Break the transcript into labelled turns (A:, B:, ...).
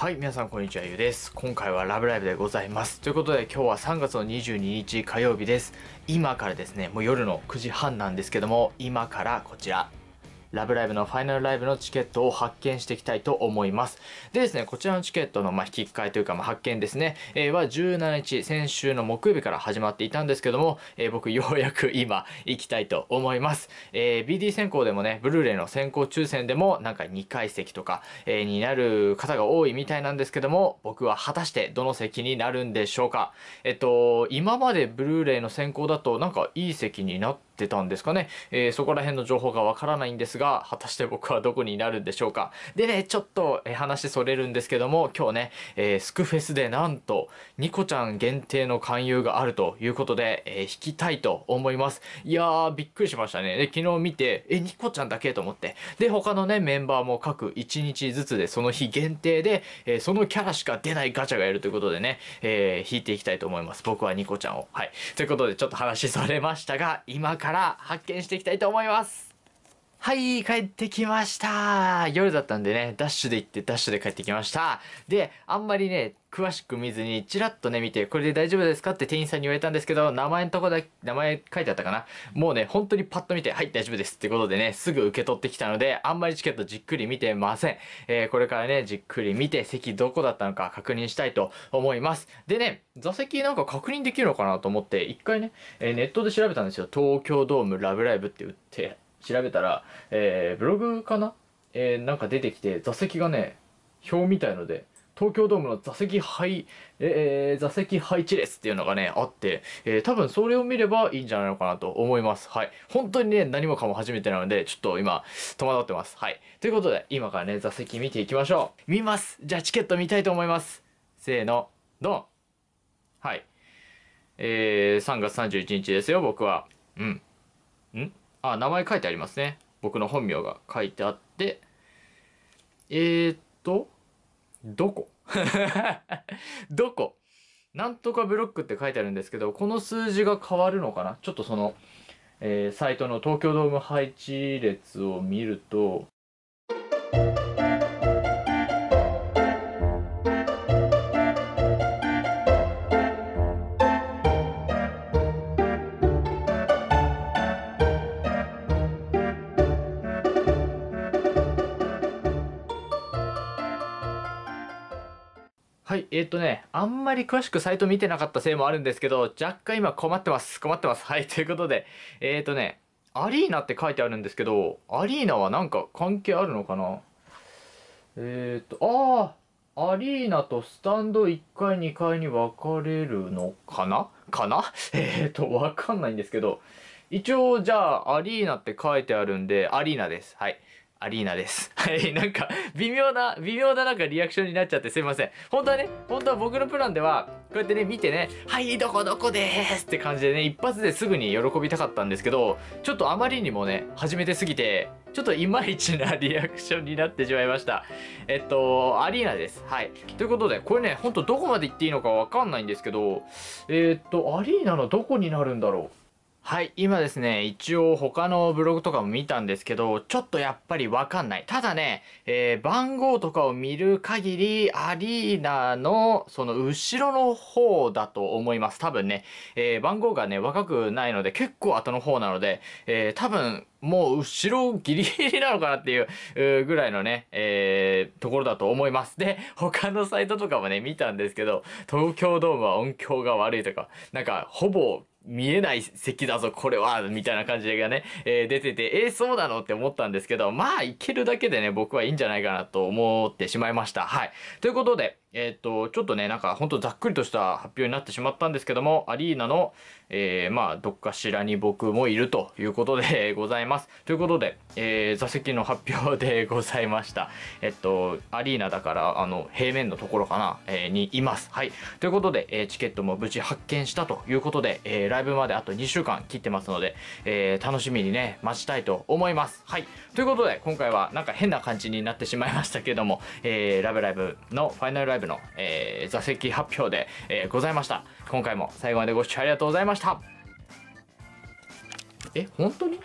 A: はい、皆さんこんにちは、ゆうです。今回はラブライブでございます。ということで今日は3月の22日火曜日です。今からですね、もう夜の9時半なんですけども、今からこちら、ラブライブのファイナルライブのチケットを発見していきたいと思います。でですね、こちらのチケットの、ま引き換えというか、ま発見ですね、えー、は17日、先週の木曜日から始まっていたんですけども、えー、僕ようやく今行きたいと思います。えー、BD 選考でもね、ブルーレイの先行抽選でもなんか2階席とか、えになる方が多いみたいなんですけども、僕は果たしてどの席になるんでしょうか。えっと、今までブルーレイの先行だとなんかいい席になってってたんですかね、えー、そこら辺の情報がわからないんですが果たして僕はどこになるんでしょうかでねちょっと、え話それるんですけども今日ね、えー、スクフェスでなんとニコちゃん限定の勧誘があるということで、えー、弾きたいと思いますいやーびっくりしましたねで昨日見てえニコちゃんだけと思ってで他のねメンバーも各1日ずつでその日限定で、えー、そのキャラしか出ないガチャがいるということでね、えー、弾いていきたいと思います僕はニコちゃんをはいということでちょっと話それましたが今からから発見していきたいと思いますはい、帰ってきました。夜だったんでね、ダッシュで行って、ダッシュで帰ってきました。で、あんまりね、詳しく見ずに、ちらっとね、見て、これで大丈夫ですかって店員さんに言われたんですけど、名前のとこだけ、名前書いてあったかなもうね、本当にパッと見て、はい、大丈夫ですってことでね、すぐ受け取ってきたので、あんまりチケットじっくり見てません。えー、これからね、じっくり見て、席どこだったのか確認したいと思います。でね、座席なんか確認できるのかなと思って、一回ね、えー、ネットで調べたんですよ。東京ドームラブライブって売って、調べたら、えー、ブログかなえー、なんか出てきて、座席がね、表みたいので、東京ドームの座席配、えー、座席配置列っていうのがね、あって、えー、多分それを見ればいいんじゃないのかなと思います。はい。本当にね、何もかも初めてなので、ちょっと今、戸惑ってます。はい。ということで、今からね、座席見ていきましょう。見ますじゃあチケット見たいと思います。せーの、ドンはい。えー、3月31日ですよ、僕は。うん。んあ、名前書いてありますね。僕の本名が書いてあって、えー、っと、どこ どこなんとかブロックって書いてあるんですけど、この数字が変わるのかなちょっとその、えー、サイトの東京ドーム配置列を見ると、はい、えっ、ー、とね、あんまり詳しくサイト見てなかったせいもあるんですけど、若干今困ってます。困ってます。はい、ということで、えっ、ー、とね、アリーナって書いてあるんですけど、アリーナはなんか関係あるのかなえっ、ー、と、ああ、アリーナとスタンド1階、2階に分かれるのかなかな えっ、と、わかんないんですけど、一応、じゃあ、アリーナって書いてあるんで、アリーナです。はい。アリーナです。はい、なんか、微妙な、微妙ななんかリアクションになっちゃってすいません。本当はね、本当は僕のプランでは、こうやってね、見てね、はい、どこどこですって感じでね、一発ですぐに喜びたかったんですけど、ちょっとあまりにもね、始めてすぎて、ちょっといまいちなリアクションになってしまいました。えっと、アリーナです。はい。ということで、これね、ほんとどこまで行っていいのかわかんないんですけど、えっと、アリーナのどこになるんだろうはい、今ですね、一応他のブログとかも見たんですけど、ちょっとやっぱりわかんない。ただね、えー、番号とかを見る限り、アリーナの、その後ろの方だと思います。多分ね、えー、番号がね、若くないので、結構後の方なので、えー、多分、もう後ろギリギリなのかなっていうぐらいのね、えー、ところだと思います。で、他のサイトとかもね、見たんですけど、東京ドームは音響が悪いとか、なんか、ほぼ見えない席だぞ、これは、みたいな感じがね、えー、出てて、えー、そうなのって思ったんですけど、まあ、いけるだけでね、僕はいいんじゃないかなと思ってしまいました。はい。ということで、えー、っと、ちょっとね、なんか、ほんとざっくりとした発表になってしまったんですけども、アリーナの、えー、まあ、どっかしらに僕もいるということで ございます。ということで、えー、座席の発表でございました。えっと、アリーナだから、あの、平面のところかな、えにいます。はい。ということで、えチケットも無事発見したということで、えライブまであと2週間切ってますので、えー、楽しみにね、待ちたいと思います。はい。ということで、今回はなんか変な感じになってしまいましたけども、えー、ラブライブのファイナルライブの、えー、座席発表で、えー、ございました。今回も最後までご視聴ありがとうございました。え、本当に